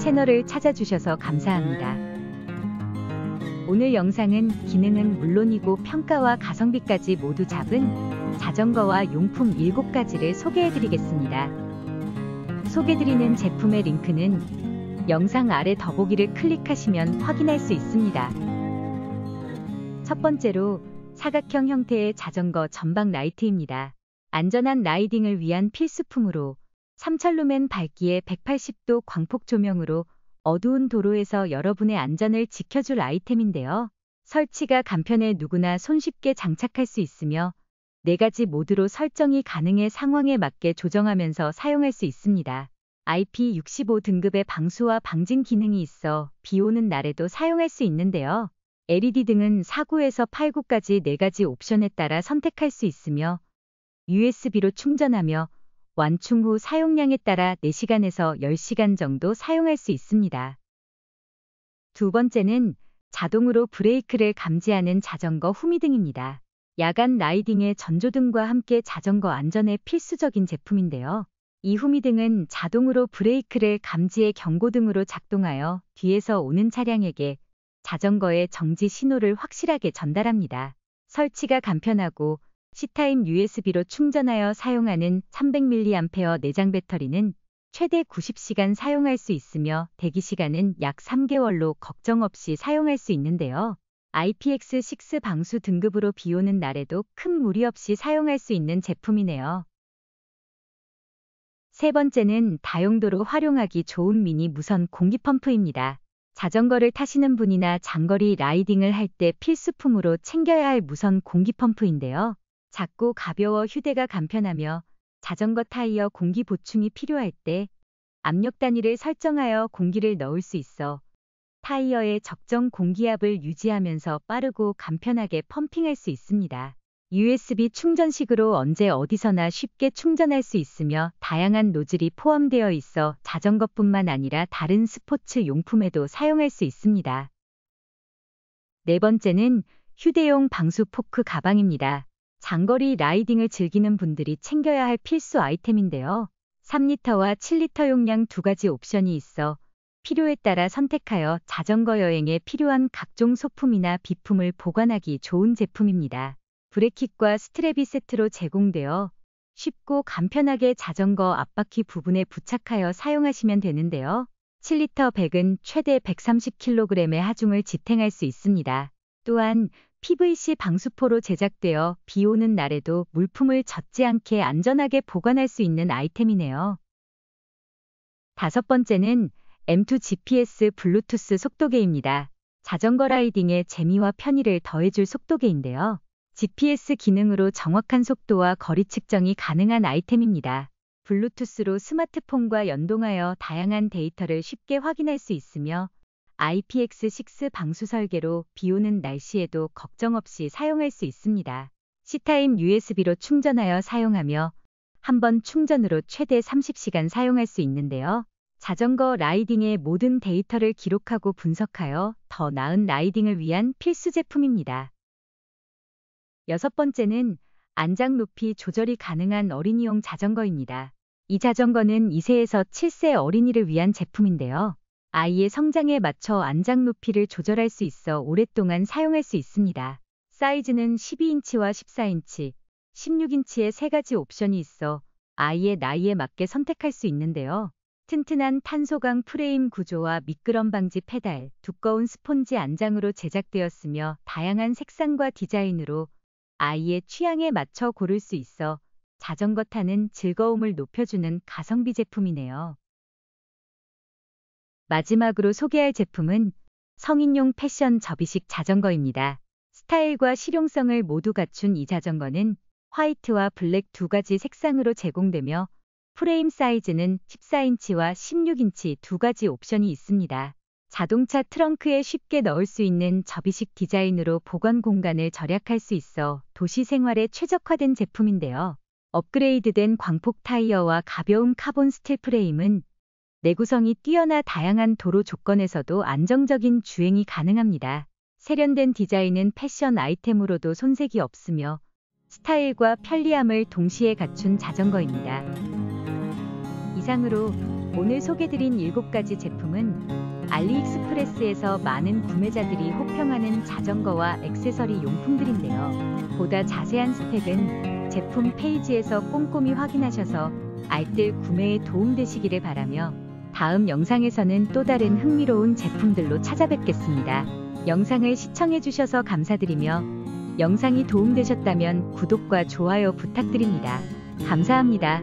채널을 찾아주셔서 감사합니다. 오늘 영상은 기능은 물론이고 평가와 가성비까지 모두 잡은 자전거와 용품 7가지를 소개해드리겠습니다. 소개드리는 제품의 링크는 영상 아래 더보기를 클릭하시면 확인할 수 있습니다. 첫 번째로 사각형 형태의 자전거 전방 라이트입니다. 안전한 라이딩을 위한 필수품으로 삼철로 맨밝기에 180도 광폭 조명으로 어두운 도로에서 여러분의 안전을 지켜줄 아이템인데요. 설치가 간편해 누구나 손쉽게 장착할 수 있으며 4가지 모드로 설정이 가능해 상황에 맞게 조정하면서 사용할 수 있습니다. IP65 등급의 방수와 방진 기능이 있어 비 오는 날에도 사용할 수 있는데요. LED 등은 4구에서 8구까지 4가지 옵션에 따라 선택할 수 있으며 USB로 충전하며 완충 후 사용량에 따라 4시간에서 10시간 정도 사용할 수 있습니다. 두 번째는 자동으로 브레이크를 감지하는 자전거 후미등입니다. 야간 라이딩의 전조등과 함께 자전거 안전에 필수적인 제품인데요. 이 후미등은 자동으로 브레이크를 감지해 경고등으로 작동하여 뒤에서 오는 차량에게 자전거의 정지 신호를 확실하게 전달합니다. 설치가 간편하고 c 타임 USB로 충전하여 사용하는 300mAh 내장 배터리는 최대 90시간 사용할 수 있으며 대기시간은 약 3개월로 걱정 없이 사용할 수 있는데요. IPX6 방수 등급으로 비 오는 날에도 큰 무리 없이 사용할 수 있는 제품이네요. 세 번째는 다용도로 활용하기 좋은 미니 무선 공기 펌프입니다. 자전거를 타시는 분이나 장거리 라이딩을 할 때 필수품으로 챙겨야 할 무선 공기 펌프인데요. 작고 가벼워 휴대가 간편하며 자전거 타이어 공기 보충이 필요할 때 압력 단위를 설정하여 공기를 넣을 수 있어 타이어의 적정 공기압을 유지하면서 빠르고 간편하게 펌핑할 수 있습니다. USB 충전식으로 언제 어디서나 쉽게 충전할 수 있으며 다양한 노즐이 포함되어 있어 자전거뿐만 아니라 다른 스포츠 용품에도 사용할 수 있습니다. 네 번째는 휴대용 방수 포크 가방입니다. 장거리 라이딩을 즐기는 분들이 챙겨야 할 필수 아이템인데요. 3리터와 7리터 용량 두 가지 옵션이 있어 필요에 따라 선택하여 자전거 여행에 필요한 각종 소품이나 비품을 보관하기 좋은 제품입니다. 브레킷과 스트랩이 세트로 제공되어 쉽고 간편하게 자전거 앞바퀴 부분에 부착하여 사용하시면 되는데요. 7리터 백은 최대 130kg의 하중을 지탱할 수 있습니다. 또한 PVC 방수포로 제작되어 비 오는 날에도 물품을 젖지 않게 안전하게 보관할 수 있는 아이템이네요. 다섯 번째는 M2 GPS 블루투스 속도계입니다. 자전거 라이딩의 재미와 편의를 더해줄 속도계인데요. GPS 기능으로 정확한 속도와 거리 측정이 가능한 아이템입니다. 블루투스로 스마트폰과 연동하여 다양한 데이터를 쉽게 확인할 수 있으며 IPX6 방수 설계로 비오는 날씨에도 걱정 없이 사용할 수 있습니다. c 타임 USB로 충전하여 사용하며 한 번 충전으로 최대 30시간 사용할 수 있는데요. 자전거 라이딩의 모든 데이터를 기록하고 분석하여 더 나은 라이딩을 위한 필수 제품입니다. 여섯 번째는 안장 높이 조절이 가능한 어린이용 자전거입니다. 이 자전거는 2세에서 7세 어린이를 위한 제품인데요. 아이의 성장에 맞춰 안장 높이를 조절할 수 있어 오랫동안 사용할 수 있습니다. 사이즈는 12인치와 14인치, 16인치의 세 가지 옵션이 있어 아이의 나이에 맞게 선택할 수 있는데요. 튼튼한 탄소강 프레임 구조와 미끄럼 방지 페달, 두꺼운 스폰지 안장으로 제작되었으며 다양한 색상과 디자인으로 아이의 취향에 맞춰 고를 수 있어 자전거 타는 즐거움을 높여주는 가성비 제품이네요. 마지막으로 소개할 제품은 성인용 패션 접이식 자전거입니다. 스타일과 실용성을 모두 갖춘 이 자전거는 화이트와 블랙 두 가지 색상으로 제공되며 프레임 사이즈는 14인치와 16인치 두 가지 옵션이 있습니다. 자동차 트렁크에 쉽게 넣을 수 있는 접이식 디자인으로 보관 공간을 절약할 수 있어 도시 생활에 최적화된 제품인데요. 업그레이드된 광폭 타이어와 가벼운 카본 스틸 프레임은 내구성이 뛰어나 다양한 도로 조건에서도 안정적인 주행이 가능합니다. 세련된 디자인은 패션 아이템으로도 손색이 없으며 스타일과 편리함을 동시에 갖춘 자전거입니다. 이상으로 오늘 소개드린 7가지 제품은 알리익스프레스에서 많은 구매자들이 호평하는 자전거와 액세서리 용품들인데요. 보다 자세한 스펙은 제품 페이지에서 꼼꼼히 확인하셔서 알뜰 구매에 도움되시기를 바라며 다음 영상에서는 또 다른 흥미로운 제품들로 찾아뵙겠습니다. 영상을 시청해주셔서 감사드리며 영상이 도움되셨다면 구독과 좋아요 부탁드립니다. 감사합니다.